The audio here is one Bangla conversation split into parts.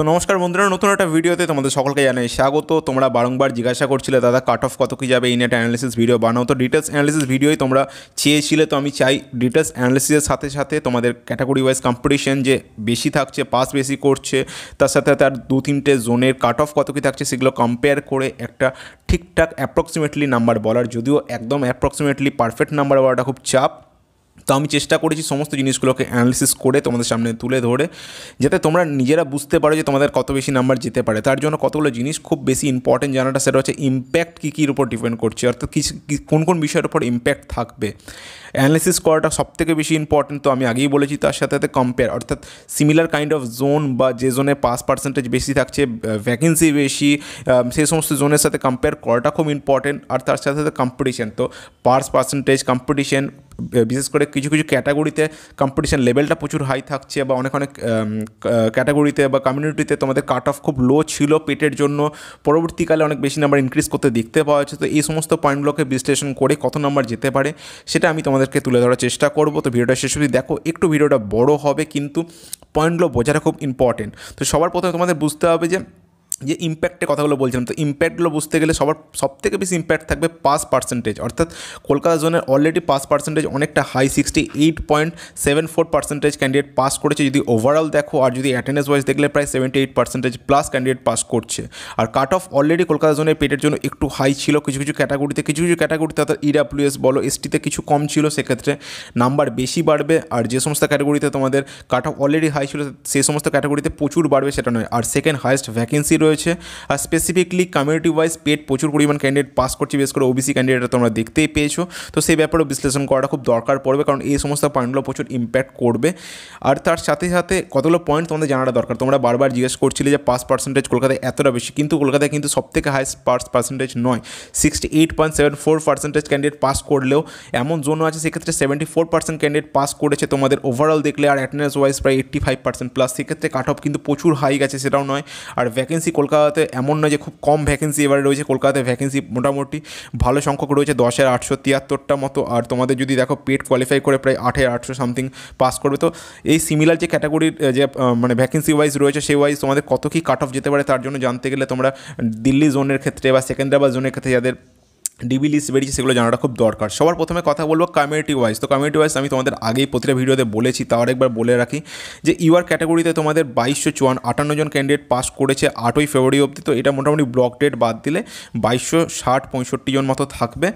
তো নমস্কার বন্ধুরা নতুন একটা ভিডিওতে তোমাদের সকলকে জানাই স্বাগত তোমরা বারংবার জিজ্ঞাসা করছিলে দাদা কাট অফ কত কী যাবে এই নেট অ্যানালিসিস ভিডিও বানাও তো ডিটেলস অ্যানালিসিস ভিডিওই তোমরা চেয়েছিলে তো আমি চাই ডিটেলস অ্যানালিসিসের সাথে সাথে তোমাদের ক্যাটাগরি ওয়াইজ কম্পিটিশন যে বেশি থাকছে পাস বেশি করছে তার সাথে তার দু তিনটে জোনের কাট অফ কত কী থাকছে সেগুলো কম্পেয়ার করে একটা ঠিকঠাক অ্যাপ্রক্সিমেটলি নাম্বার বলার যদিও একদম অ্যাপ্রক্সিমেটলি পারফেক্ট নাম্বার বলাটা খুব চাপ তো আমি চেষ্টা করেছি সমস্ত জিনিসগুলোকে অ্যানালিসিস করে তোমাদের সামনে তুলে ধরে যাতে তোমরা নিজেরা বুঝতে পারো যে তোমাদের কত বেশি নাম্বার যেতে পারে তার জন্য কতগুলো জিনিস খুব বেশি ইম্পর্টেন্ট জানাটা সেটা হচ্ছে ইম্প্যাক্ট কী কীর উপর ডিপেন্ড করছে অর্থাৎ কি কোন কোন বিষয়ের উপর ইম্প্যাক্ট থাকবে অ্যানালিসিস করাটা সবথেকে বেশি ইম্পর্টেন্ট তো আমি আগেই বলেছি তার সাথে সাথে কম্পেয়ার অর্থাৎ সিমিলার কাইন্ড অফ জোন বা যে জোনে পাস পার্সেন্টেজ বেশি থাকছে ভ্যাকেন্সি বেশি সেই সমস্ত জোনের সাথে কম্পেয়ার করাটা খুব ইম্পর্টেন্ট আর তার সাথে সাথে কম্পিটিশান তো পার্স পার্সেন্টেজ কম্পিটিশান বিশেষ করে কিছু কিছু ক্যাটাগরিতে কম্পিটিশান লেভেলটা প্রচুর হাই থাকছে বা অনেক অনেক ক্যাটাগরিতে বা কমিউনিটিতে তোমাদের কাট অফ খুব লো ছিল পেটের জন্য পরবর্তীকালে অনেক বেশি নাম্বার ইনক্রিজ করতে দেখতে পাওয়া যাচ্ছে তো এই সমস্ত পয়েন্টগুলোকে বিশ্লেষণ করে কত নাম্বার যেতে পারে সেটা আমি তোমাদেরকে তুলে ধরার চেষ্টা করব তো ভিডিওটা শেষ অবধি দেখো একটু ভিডিওটা বড় হবে কিন্তু পয়েন্টগুলো বোঝাটা খুব ইম্পর্টেন্ট তো সবার প্রথমে তোমাদের বুঝতে হবে যে যে ইম্প্যাক্টের কথাগুলো বলছিলাম তো ইম্প্যাক্টগুলো বুঝতে গেলে সবার সব থেকে বেশি ইম্প্যাক্ট থাকবে পাস পার্সেন্টেজ অর্থাৎ কলকাতা জোনের অলরেডি পাস পার্সেন্টেজ অনেকটা high sixty eight point seven four percentage candidate pass করেছে যদি ওভারঅল দেখো আর যদি অ্যাটেন্ডেন্স ওয়াইজ দেখলে প্রায় seventy eight percentage plus candidate pass করছে আর কাট অফ অলরেডি কলকাতা জোনের পেটের জন্য একটু হাই ছিল কিছু কিছু ক্যাটাগরিতে কিছু কিছু ক্যাটাগরিতে অর্থাৎ ইডাব্লিউএস e বলো এসটিতে কিছু কম ছিল সেক্ষেত্রে নাম্বার বেশি বাড়বে আর যে সমস্ত ক্যাটাগরিতে তোমাদের কাট অফ অলরেডি হাই ছিল সেই সমস্ত ক্যাটাগরিতে প্রচুর বাড়বে সেটা নয় আর সেকেন্ড হায়েস্ট ভ্যাকেন্সি রয়েছে রয়েছে আর স্পেসিফিকলি কমিউনিটি ওয়াইজ পেড প্রচুর পরিমাণ ক্যান্ডিডেট পাস করছে বিশেষ করে ওবিসি ক্যান্ডিডেটরা তোমরা দেখতেই পেয়েছো তো সেই ব্যাপারেও বিশ্লেষণ করাটা খুব দরকার পড়বে কারণ এই সমস্ত পয়েন্টগুলো প্রচুর ইম্প্যাক্ট করবে আর তার সাথে সাথে কতগুলো পয়েন্ট তোমাদের জানাটা দরকার তোমরা বারবার জিজ্ঞেস করছিলে যে পাস পার্সেন্টেজ কলকাতায় এতটা বেশি কিন্তু কলকাতায় কিন্তু সবথেকে হাইস্ট পাস পার্সেন্টেজ নয় sixty eight point seven four percentage candidate pass করলেও এমন জোন আছে সেক্ষেত্রে seventy four percent candidate pass করেছে তোমাদের ওভারঅল দেখলে আর অ্যাটেন্ডেন্স ওয়াইজ প্রায় এইট্টি ফাইভ পার্সেন্ট প্লাস সেক্ষেত্রে কাট অফ কিন্তু প্রচুর হাই গেছে সেটাও নয় আর ভ্যাকেন্সি কলকাতাতে এমন নয় যে খুব কম ভ্যাকেন্সি এবারে রয়েছে কলকাতাতে ভ্যাকেন্সি মোটামুটি ভালো সংখ্যক রয়েছে দশ হাজার আটশো তিয়াত্তরটা মতো আর তোমাদের যদি দেখো পেড কোয়ালিফাই করে প্রায় আটের আটশো সামথিং পাস করবে তো এই সিমিলার যে ক্যাটাগরির যে মানে ভ্যাকেন্সি ওয়াইজ রয়েছে সেই ওয়াইজ তোমাদের কত কী কাট অফ যেতে পারে তার জন্য জানতে গেলে তোমরা দিল্লি জোনের ক্ষেত্রে বা সেকেন্দ্রাবাদ জোনের ক্ষেত্রে যাদের ডিবি লিস্ট বেরিয়েছে সেগুলো জানাটা খুব দরকার সবার প্রথমে কথা বলবো কমিউনিটি ওয়াইজ তো কমিউনিটি ওয়াইজ আমি তোমাদের আগেই প্রতিটা ভিডিওতে বলেছি তাও একবার বলে রাখি যে ইউআর ক্যাটাগরিতে তোমাদের বাইশশো চুয়ান্ন আটান্ন জন ক্যান্ডিডেট পাস করেছে আটই ফেব্রুয়ারি অবধি তো এটা মোটামুটি ব্লক ডেট বাদ দিলে বাইশশো ষাট পঁয়ষট্টি জন মতো থাকবে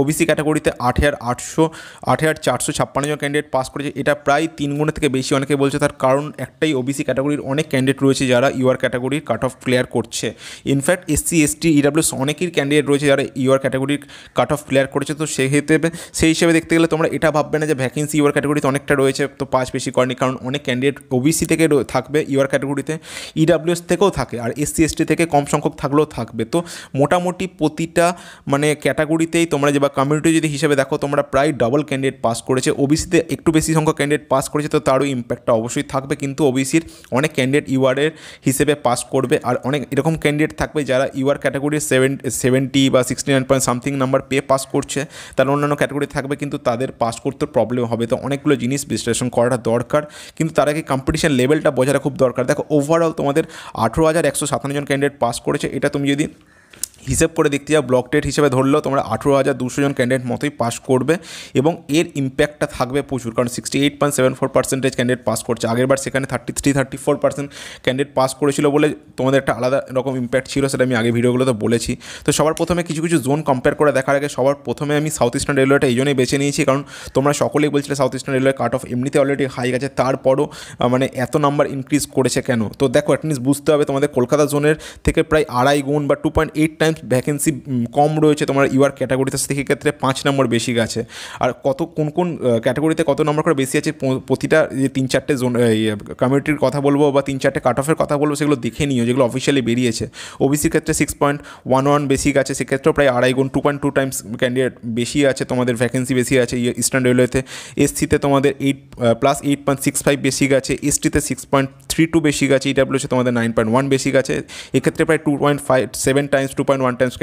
ওবিসি ক্যাটাগরিতে আট হাজার আটশো আট হাজার চারশো ছাপ্পান্ন জন ক্যান্ডিডেট পাস করেছে এটা প্রায় তিন গুণের থেকে বেশি অনেকে বলছে তার কারণ একটাই ওবিসি ক্যাটাগরির অনেক ক্যান্ডিডেট রয়েছে যারা ইউআর ক্যাটাগরির কাট অফ ক্লিয়ার করছে ইনফ্যাক্ট এসসি এসটি ইডাব্লিউস অনেকের ক্যান্ডিডেট রয়েছে যারা UR category category cut off clear করেছে তো হিসেবে সেই হিসেবে দেখতে গেলে তোমরা এটা ভাববে না যে ভ্যাকেন্সি ইউর ক্যাটাগরিতে অনেকটা রয়েছে তো পাঁচ বেশি করেনি কারণ অনেক ক্যান্ডিডেট ওবিসি থেকে থাকবে ইউর ক্যাটাগরিতে ইডাব্লিউএস থেকেও থাকে আর এসসি এসটি থেকে কম সংখ্যক থাকলেও থাকবে তো মোটামুটি প্রতিটা মানে ক্যাটাগরিতেই তোমরা যে বা কমিউনিটি যদি হিসেবে দেখো তোমরা প্রায় ডবল ক্যান্ডিডেট পাস করেছে ওবিসিতে একটু বেশি সংখ্যক ক্যান্ডিডেট পাস করেছে তো তারও ইম্প্যাক্টটা অবশ্যই থাকবে কিন্তু ওবিসির অনেক ক্যান্ডিডেট ইউআরের হিসেবে পাস করবে আর অনেক এরকম ক্যান্ডিডেট থাকবে যারা ইউআর ক্যাটাগরি সেভেন সেভেন্টি বা sixty nine point something something number পেয়ে পাস করছে তারা অন্যান্য ক্যাটাগরি থাকবে কিন্তু তাদের পাস করতে প্রবলেম হবে তো অনেকগুলো জিনিস বিশ্লেষণ করাটা দরকার কিন্তু তার আগে কম্পিটিশান লেভেলটা বোঝাটা খুব দরকার দেখো ওভারঅল তোমাদের আঠেরো হাজার একশো সাতান্ন জন ক্যান্ডিডেট পাস করেছে এটা তুমি যদি হিসেব করে দেখতে যাও ব্লক টেট হিসেবে ধরলেও তোমরা আঠেরো হাজার দুশো জন ক্যান্ডিডেট মতোই পাস করবে এবং এর ইম্প্যাক্টটা থাকবে প্রচুর কারণ sixty eight point seven four percentage candidate pass করছে বার সেখানে thirty three thirty four percent candidate pass করেছিল বলে তোমাদের একটা আলাদা রকম ইম্প্যাক্ট ছিল সেটা আমি আগে ভিডিওগুলোতে বলেছি তো সবার প্রথমে কিছু কিছু জোন কম্পেয়ার করে দেখার আগে সবার প্রথমে আমি সাউথ ইস্টার্ন রেলওয়েটা এই জন্যই বেছে নিয়েছি কারণ তোমরা সকলেই বলছিলে south eastern railway cut off এমনিতে অলরেডি হাই আছে তারপরও মানে এত নাম্বার ইনক্রিজ করেছে কেন তো দেখো অ্যাটলিস্ট বুঝতে হবে তোমাদের কলকাতা জোনের থেকে প্রায় আড়াই গুণ বা two point eight time times vacancy কম রয়েছে তোমার ইউআর ক্যাটাগরিতে সেক্ষেত্রে পাঁচ নম্বর বেশি গেছে আর কত কোন কোন ক্যাটাগরিতে কত নম্বর করে বেশি আছে প্রতিটা যে তিন চারটে জোন কমিউনিটির কথা বলবো বা তিন চারটে কাট অফের কথা বলবো সেগুলো দেখে নিও যেগুলো অফিসিয়ালি বেরিয়েছে ওবিসির ক্ষেত্রে সিক্স পয়েন্ট ওয়ান ওয়ান বেশি গেছে সেক্ষেত্রেও প্রায় আড়াই গুণ two point two times candidate বেশি আছে তোমাদের ভ্যাকেন্সি বেশি আছে ইস্টার্ন রেলওয়েতে এসসিতে তোমাদের eight plus eight point six five বেশি গেছে এসটিতে six point three two basic আছে ইডাব্লিউ হচ্ছে তোমাদের নাইন পয়েন্ট ওয়ান বেসিক আছে এক্ষেত্রে প্রায় two point five seven times two point one times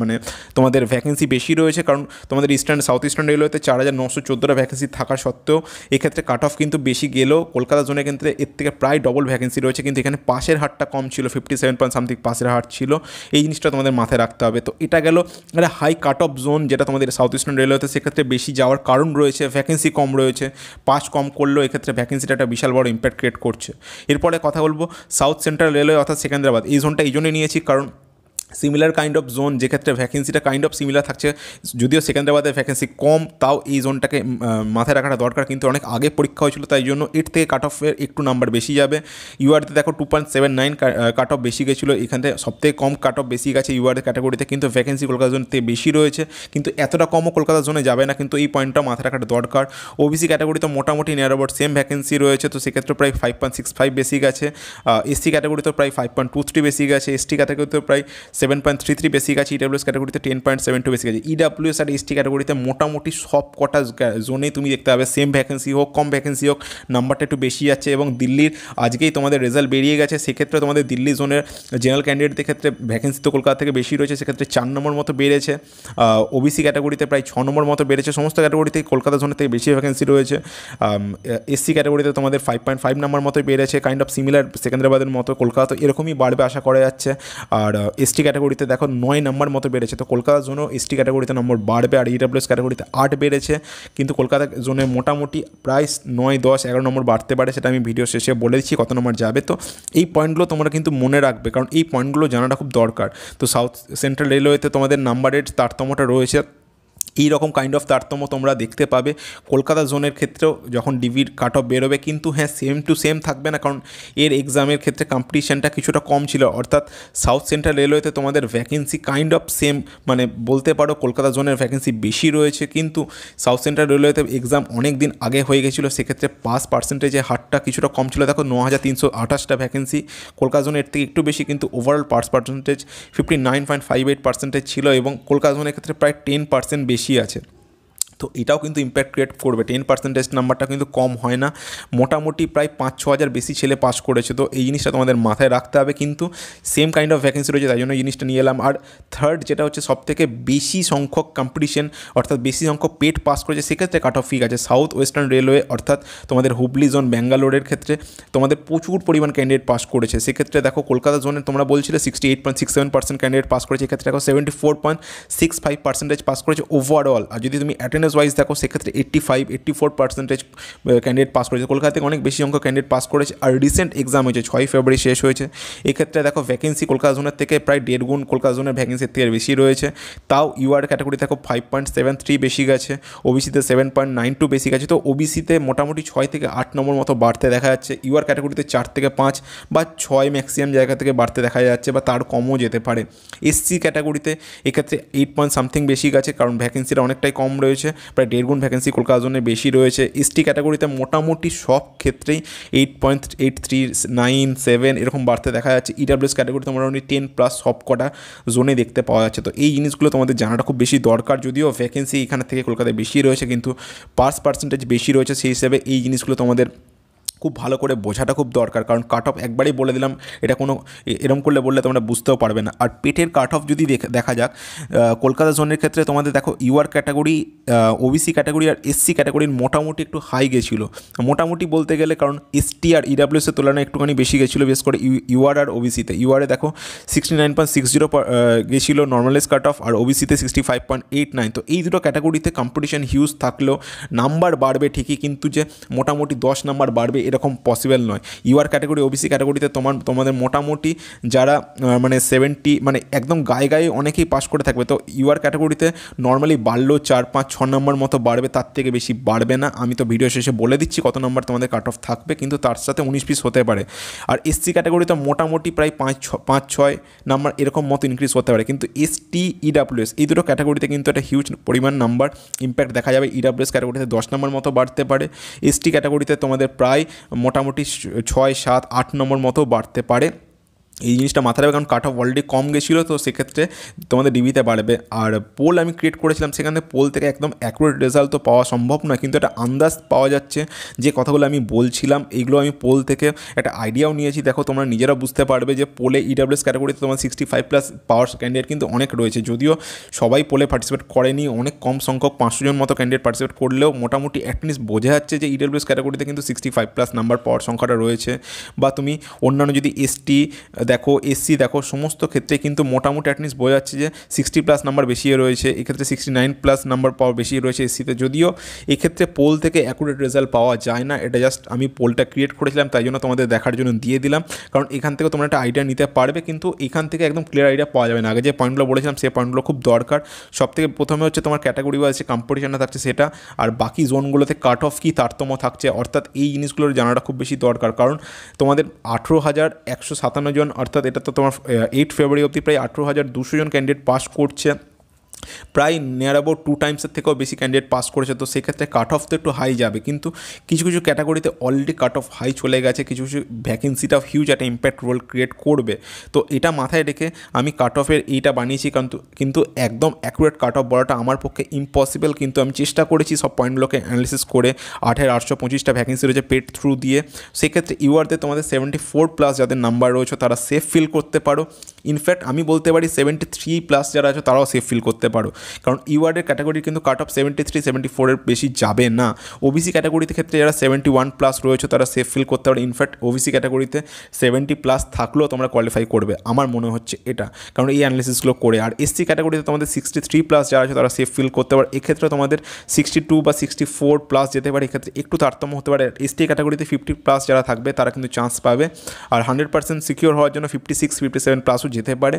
মানে তোমাদের ভ্যাকেন্সি বেশি রয়েছে কারণ তোমাদের ইস্টার্ন সাউথ ইস্টার্ন রেলওয়েতে চার হাজার নশো চোদ্দোটা ভ্যাকেন্সি থাকা সত্ত্বেও এক্ষেত্রে কাট অফ কিন্তু বেশি গেলেও কলকাতা জোনে কিন্তু এর থেকে প্রায় ডবল ভ্যাকেন্সি রয়েছে কিন্তু এখানে পাশের হারটা কম ছিল ফিফটি সেভেন পয়েন্ট সামথিং পাশের হার ছিল এই জিনিসটা তোমাদের মাথায় রাখতে হবে তো এটা গেল একটা হাই কাট অফ জোন যেটা তোমাদের সাউথ ইস্টার্ন রেলওয়েতে সেক্ষেত্রে বেশি যাওয়ার কারণ রয়েছে ভ্যাকেন্সি কম রয়েছে পাস কম করলেও এক্ষেত্রে ভ্যাকেন্সিটা একটা বিশাল বড় ইম্প্যাক্ট ক্রিয়েট করছে এরপরে কথা বলবো সাউথ সেন্ট্রাল রেলওয়ে অর্থাৎ সেকেন্দ্রাবাদ এই জোনটা এই জন্যই নিয়েছি কারণ সিমিলার কাইন্ড অফ জোন যে ক্ষেত্রে ভ্যাকেন্সিটা কাইন্ড অফ সিমিলার থাকছে যদিও সেকেন্দ্রাবাদের ভ্যাকেন্সি কম তাও এই জোনটাকে মাথায় রাখাটা দরকার কিন্তু অনেক আগে পরীক্ষা হয়েছিল তাই জন্য এর থেকে কাট অফের একটু নাম্বার বেশি যাবে ইউআরতে দেখো two point seven nine cut off বেশি গেছিলো এখান থেকে সবথেকে কম কাট অফ বেশি গেছে ইউআর ক্যাটাগরিতে কিন্তু ভ্যাকেন্সি কলকাতা জোনতে বেশি রয়েছে কিন্তু এতটা কমও কলকাতা জোনে যাবে না কিন্তু এই পয়েন্টটা মাথায় রাখাটা দরকার ওবিসি ক্যাটাগরিতে মোটামুটি নিয়ার অ্যাবাউট সেম ভ্যাকেন্সি রয়েছে তো সেক্ষেত্রে প্রায় ফাইভ পয়েন্ট সিক্স ফাইভ বেশি গেছে এসসি ক্যাটাগরিতে প্রায় ফাইভ পয়েন্ট টু থ্রি বেশি গেছে এসটি ক্যাটাগরিতে প্রায় seven point three three basic আছে ইডাব্লিউএস ক্যাটাগরিতে ten point seven two basic আছে ইডাব্লিউএস e আর এসটি ক্যাটাগরিতে মোটামুটি সব কটা জোনেই তুমি দেখতে পাবে সেম ভ্যাকেন্সি হোক কম ভ্যাকেন্সি হোক নাম্বারটা একটু বেশি যাচ্ছে এবং দিল্লির আজকেই তোমাদের রেজাল্ট বেরিয়ে গেছে সেক্ষেত্রে তোমাদের দিল্লি জোনের জেনারেল ক্যান্ডিডেটদের ক্ষেত্রে ভ্যাকেন্সি তো কলকাতা থেকে বেশি রয়েছে সেক্ষেত্রে চার নম্বর মতো বেড়েছে ওবিসি ক্যাটাগরিতে প্রায় ছ নম্বর মতো বেড়েছে সমস্ত ক্যাটাগরিতেই কলকাতা জোনের থেকে বেশি ভ্যাকেন্সি রয়েছে এসসি ক্যাটাগরিতে তোমাদের ফাইভ পয়েন্ট ফাইভ নম্বর মতো বেড়েছে কাইন্ড অফ সিমিলার সেকেন্দ্রাবাদের মতো কলকাতা এরকমই বাড়বে আশা করা যাচ্ছে আর এসটি ক্যাটাগরিতে দেখো নয় নম্বর মতো বেড়েছে তো কলকাতা জোনও এসটি ক্যাটাগরিতে নম্বর বাড়বে আর ইডাব্লিউএস ক্যাটাগরিতে আট বেড়েছে কিন্তু কলকাতার জোনে মোটামুটি প্রায় নয় দশ এগারো নম্বর বাড়তে পারে সেটা আমি ভিডিও শেষে বলে দিচ্ছি কত নম্বর যাবে তো এই পয়েন্টগুলো তোমরা কিন্তু মনে রাখবে কারণ এই পয়েন্টগুলো জানাটা খুব দরকার তো সাউথ সেন্ট্রাল রেলওয়েতে তোমাদের নাম্বারের তারতম্যটা রয়েছে এই রকম কাইন্ড অফ তারতম্য তোমরা দেখতে পাবে কলকাতা জোনের ক্ষেত্রেও যখন ডিভির কাট অফ বেরোবে কিন্তু হ্যাঁ সেম টু সেম থাকবে না কারণ এর এক্সামের ক্ষেত্রে কম্পিটিশানটা কিছুটা কম ছিল অর্থাৎ সাউথ সেন্ট্রাল রেলওয়েতে তোমাদের ভ্যাকেন্সি কাইন্ড অফ সেম মানে বলতে পারো কলকাতা জোনের ভ্যাকেন্সি বেশি রয়েছে কিন্তু সাউথ সেন্ট্রাল রেলওয়েতে এক্সাম অনেক দিন আগে হয়ে গেছিলো সেক্ষেত্রে পাস পার্সেন্টেজের হারটা কিছুটা কম ছিল দেখো ন হাজার তিনশো আঠাশটা ভ্যাকেন্সি কলকাতা জোনের থেকে একটু বেশি কিন্তু overall pass percentage fifty nine point five eight percentage ছিল এবং কলকাতা জোনের ক্ষেত্রে প্রায় টেন পার্সেন্ট বেশি পিছিয়ে আছে তো এটাও কিন্তু ইম্প্যাক্ট ক্রিয়েট করবে টেন পার্সেন্টেজ নাম্বারটা কিন্তু কম হয় না মোটামুটি প্রায় পাঁচ ছ হাজার বেশি ছেলে পাস করেছে তো এই জিনিসটা তোমাদের মাথায় রাখতে হবে কিন্তু সেম কাইন্ড অফ ভ্যাকেন্সি রয়েছে তাই জন্য জিনিসটা নিয়ে এলাম আর থার্ড যেটা হচ্ছে সবথেকে বেশি সংখ্যক কম্পিটিশন অর্থাৎ বেশি সংখ্যক পেট পাস করেছে সেক্ষেত্রে কাট অফ ফিক আছে সাউথ ওয়েস্টার্ন রেলওয়ে অর্থাৎ তোমাদের হুবলি জোন ব্যাঙ্গালোরের ক্ষেত্রে তোমাদের প্রচুর পরিমাণ ক্যান্ডিডেট পাস করেছে সেক্ষেত্রে দেখো কলকাতা জোনে তোমরা বলছিলে sixty eight point six seven percent candidate pass করেছে এক্ষেত্রে দেখো seventy four point six five percentage pass করেছে ওভারঅল আর যদি তুমি অ্যাটেন্ড পার্সেন্টেজ ওয়াইজ দেখো সেক্ষেত্রে eighty five eighty four percentage candidate pass করেছে কলকাতা থেকে অনেক বেশি অঙ্ক ক্যান্ডিডেট পাস করেছে আর রিসেন্ট এক্সাম হয়েছে ছয় ফেব্রুয়ারি শেষ হয়েছে এক্ষেত্রে দেখো ভ্যাকেন্সি কলকাতা জোনের থেকে প্রায় দেড় গুণ কলকাতা জোনের ভ্যাকেন্সির থেকে বেশি রয়েছে তাও ইউআর ক্যাটাগরি দেখো ফাইভ পয়েন্ট সেভেন থ্রি বেশি গেছে ওবিসিতে সেভেন পয়েন্ট নাইন টু বেশি গেছে তো ওবিসিতে মোটামুটি ছয় থেকে আট নম্বর মতো বাড়তে দেখা যাচ্ছে ইউআর ক্যাটাগরিতে চার থেকে পাঁচ বা ছয় ম্যাক্সিমাম জায়গা থেকে বাড়তে দেখা যাচ্ছে বা তার কমও যেতে পারে এসসি ক্যাটাগরিতে এক্ষেত্রে এইট পয়েন্ট সামথিং বেশি গেছে কারণ ভ্যাকেন্সিটা অনেকটাই কম রয়েছে প্রায় দেড় গুণ ভ্যাকেন্সি কলকাতার জন্য বেশি রয়েছে এসটি ক্যাটাগরিতে মোটামুটি সব ক্ষেত্রেই eight point eight three nine seven এরকম বাড়তে দেখা যাচ্ছে ইডাব্লিউএস e ক্যাটাগরিতে মোটামুটি টেন প্লাস সব কটা জোনে দেখতে পাওয়া যাচ্ছে তো এই জিনিসগুলো তোমাদের জানাটা খুব বেশি দরকার যদিও ভ্যাকেন্সি এখান থেকে কলকাতায় বেশি রয়েছে কিন্তু পাঁচ পার্সেন্টেজ বেশি রয়েছে সেই হিসেবে এই জিনিসগুলো তোমাদের খুব ভালো করে বোঝাটা খুব দরকার কারণ কাট অফ একবারেই বলে দিলাম এটা কোনো এরম করলে বললে তোমরা বুঝতেও পারবে না আর পেটের কাট অফ যদি দেখা যাক কলকাতা জোনের ক্ষেত্রে তোমাদের দেখো ইউআর ক্যাটাগরি ওবিসি ক্যাটাগরি আর এসসি ক্যাটাগরির মোটামুটি একটু হাই গেছিলো মোটামুটি বলতে গেলে কারণ এসটি আর ইডাব্লিউসের e তুলনায় একটুখানি বেশি গেছিলো বেশ করে ইউআর আর ওবিসিতে ইউআরে দেখো sixty nine point six zero গেছিলো নর্মালাইজ কাট অফ আর ওবিসিতে sixty five point eight nine তো এই দুটো ক্যাটাগরিতে কম্পিটিশন হিউজ থাকলেও নাম্বার বাড়বে ঠিকই কিন্তু যে মোটামুটি দশ নাম্বার বাড়বে এরকম পসিবল নয় ইউআর ক্যাটাগরি ওবিসি ক্যাটাগরিতে তোমার তোমাদের মোটামুটি যারা মানে সেভেন্টি মানে একদম গায়ে গায়ে অনেকেই পাস করে থাকবে তো ইউআর ক্যাটাগরিতে নর্মালি বাড়লেও চার পাঁচ ছ নম্বর মতো বাড়বে তার থেকে বেশি বাড়বে না আমি তো ভিডিও শেষে বলে দিচ্ছি কত নম্বর তোমাদের কাট অফ থাকবে কিন্তু তার সাথে উনিশ পিস হতে পারে আর এসসি ক্যাটাগরিতে মোটামুটি প্রায় পাঁচ ছ পাঁচ ছয় নাম্বার এরকম মতো ইনক্রিজ হতে পারে কিন্তু এস এসটি ইডাব্লিউএস এই দুটো ক্যাটাগরিতে কিন্তু একটা হিউজ পরিমাণ নাম্বার ইম্প্যাক্ট দেখা যাবে ইডাব্লিউএস e ক্যাটাগরিতে দশ নম্বর মতো বাড়তে পারে এস টি ক্যাটাগরিতে তোমাদের প্রায় মোটামুটি ছয় সাত আট নম্বর মতো বাড়তে পারে এই জিনিসটা মাথায় রাখবে কারণ কাট অফ অলরেডি কম গেছিলো তো সেক্ষেত্রে তোমাদের ডিবিতে বাড়বে আর পোল আমি ক্রিয়েট করেছিলাম সেখানে পোল থেকে একদম অ্যাকুরেট রেজাল্ট তো পাওয়া সম্ভব নয় কিন্তু একটা আন্দাজ পাওয়া যাচ্ছে যে কথাগুলো আমি বলছিলাম এইগুলো আমি পোল থেকে একটা আইডিয়াও নিয়েছি দেখো তোমরা নিজেরা বুঝতে পারবে যে পোলে ইডাব্লিউএস ক্যাটাগরিতে তোমার সিক্সটি ফাইভ প্লাস পাওয়ার ক্যান্ডিডেট কিন্তু অনেক রয়েছে যদিও সবাই পোলে পার্টিসিপেট করেনি অনেক কম সংখ্যক পাঁচশো জন মতো ক্যান্ডিডেট পার্টিসিপেট করলেও মোটামুটি অ্যাটলিস্ট বোঝা যাচ্ছে যে ইডাব্লিউএস e ক্যাটাগরিতে কিন্তু সিক্সটি ফাইভ প্লাস নাম্বার পাওয়ার সংখ্যাটা রয়েছে বা তুমি অন্যান্য যদি এসটি দেখো এসসি দেখো সমস্ত ক্ষেত্রে কিন্তু মোটামুটি অ্যাটলিস্ট বোঝা যাচ্ছে যে সিক্সটি প্লাস নাম্বার বেশি রয়েছে এক্ষেত্রে সিক্সটি নাইন প্লাস নাম্বার পাওয়া বেশি রয়েছে এসসিতে যদিও এক্ষেত্রে পোল থেকে অ্যাকুরেট রেজাল্ট পাওয়া যায় না এটা জাস্ট আমি পোলটা ক্রিয়েট করেছিলাম তাই জন্য তোমাদের দেখার জন্য দিয়ে দিলাম কারণ এখান থেকে তোমরা একটা আইডিয়া নিতে পারবে কিন্তু এখান থেকে একদম ক্লিয়ার আইডিয়া পাওয়া যাবে না আগে যে পয়েন্টগুলো বলেছিলাম সেই পয়েন্টগুলো খুব দরকার সব থেকে প্রথমে হচ্ছে তোমার ক্যাটাগরি ওয়াইজ কম্পিটিশনটা থাকছে সেটা আর বাকি জোনগুলোতে কাট অফ কী তারতম্য থাকছে অর্থাৎ এই জিনিসগুলোর জানাটা খুব বেশি দরকার কারণ তোমাদের আঠেরো হাজার একশো সাতান্ন জন অর্থাৎ এটা তো তোমার এইট ফেব্রুয়ারি অবধি প্রায় আঠেরো হাজার দুশো জন ক্যান্ডিডেট পাস করছে প্রায় নিয়ার অ্যাবাউট টু টাইমসের থেকেও বেশি ক্যান্ডিডেট পাস করেছে তো সেক্ষেত্রে কাট অফ তো একটু হাই যাবে কিন্তু কিছু কিছু ক্যাটাগরিতে অলরেডি কাট অফ হাই চলে গেছে কিছু কিছু ভ্যাকেন্সিটা হিউজ একটা ইম্প্যাক্ট রোল ক্রিয়েট করবে তো এটা মাথায় রেখে আমি কাট অফের এইটা বানিয়েছি কিন্তু কিন্তু একদম অ্যাকুরেট কাট অফ বলাটা আমার পক্ষে ইম্পসিবল কিন্তু আমি চেষ্টা করেছি সব পয়েন্টগুলোকে অ্যানালিসিস করে আঠের আটশো পঁচিশটা ভ্যাকেন্সি রয়েছে পেড থ্রু দিয়ে সেক্ষেত্রে ইউআরতে তোমাদের সেভেন্টি ফোর প্লাস যাদের নাম্বার রয়েছে তারা সেফ ফিল করতে পারো ইনফ্যাক্ট আমি বলতে পারি সেভেন্টি থ্রি প্লাস যারা আছে তারাও সেফ ফিল করতে পারো পারো কারণ ইউআরের ক্যাটাগরি কিন্তু cut off seventy three seventy ফোরের বেশি যাবে না ওবিসি ক্যাটাগরিতে ক্ষেত্রে যারা সেভেন্টি ওয়ান প্লাস রয়েছে তারা সেফ ফিল করতে পারে ইনফ্যাক্ট ওবিসি ক্যাটাগরিতে সেভেন্টি প্লাস থাকলেও তোমরা কোয়ালিফাই করবে আমার মনে হচ্ছে এটা কারণ এই অ্যানালিসিসগুলো করে আর এসসি ক্যাটাগরিতে তোমাদের সিক্সটি থ্রি প্লাস যারা আছে তারা সেফ ফিল করতে পারে এক্ষেত্রে তোমাদের সিক্সটি টু বা সিক্সটি ফোর প্লাস যেতে পারে এক্ষেত্রে একটু তারতম্য হতে পারে এসটি ক্যাটাগরিতে ফিফটি প্লাস যারা থাকবে তারা কিন্তু চান্স পাবে আর হান্ড্রেড পার্সেন্ট সিকিওর হওয়ার জন্য ফিফটি সিক্স ফিফটি সেভেন প্লাসও যেতে পারে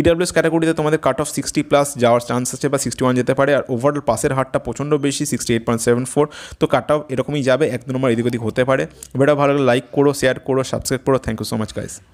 ইডাব্লিউএস e ক্যাটাগরিতে তোমাদের কাট অফ সিক্সটি প্লাস যাওয়ার ফার্স্ট আনসার বা সিক্সটি ওয়ান যেতে পারে আর ওভারঅল পাসের হারটা প্রচণ্ড বেশি sixty eight point seven four তো কাট অফ এরকমই যাবে এক নম্বর এদিক ওদিক হতে পারে ভিডিও ভালো লাগলে লাইক করো শেয়ার করো সাবস্ক্রাইব করো thank you so much guys